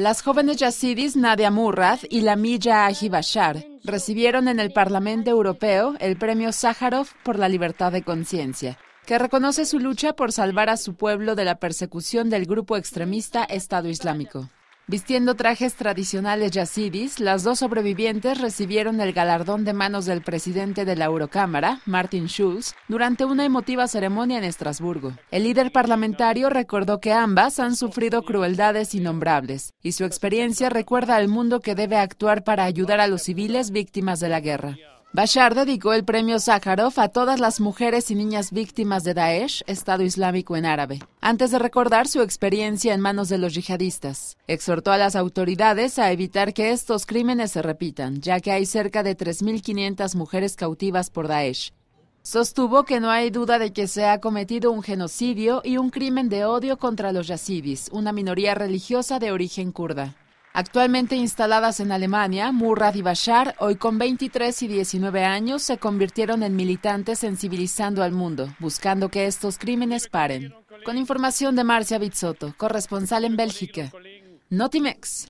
Las jóvenes yazidis Nadia Murad y Lamilla Aji Bashar recibieron en el Parlamento Europeo el premio Sájarov por la libertad de conciencia, que reconoce su lucha por salvar a su pueblo de la persecución del grupo extremista Estado Islámico. Vistiendo trajes tradicionales yazidis, las dos sobrevivientes recibieron el galardón de manos del presidente de la Eurocámara, Martin Schulz, durante una emotiva ceremonia en Estrasburgo. El líder parlamentario recordó que ambas han sufrido crueldades innombrables y su experiencia recuerda al mundo que debe actuar para ayudar a los civiles víctimas de la guerra. Bashar dedicó el premio Sájarov a todas las mujeres y niñas víctimas de Daesh, Estado Islámico en árabe, antes de recordar su experiencia en manos de los yihadistas. Exhortó a las autoridades a evitar que estos crímenes se repitan, ya que hay cerca de 3.500 mujeres cautivas por Daesh. Sostuvo que no hay duda de que se ha cometido un genocidio y un crimen de odio contra los yazidis, una minoría religiosa de origen kurda. Actualmente instaladas en Alemania, Murad y Bashar, hoy con 23 y 19 años, se convirtieron en militantes sensibilizando al mundo, buscando que estos crímenes paren. Con información de Marcia Bizzotto, corresponsal en Bélgica. Notimex.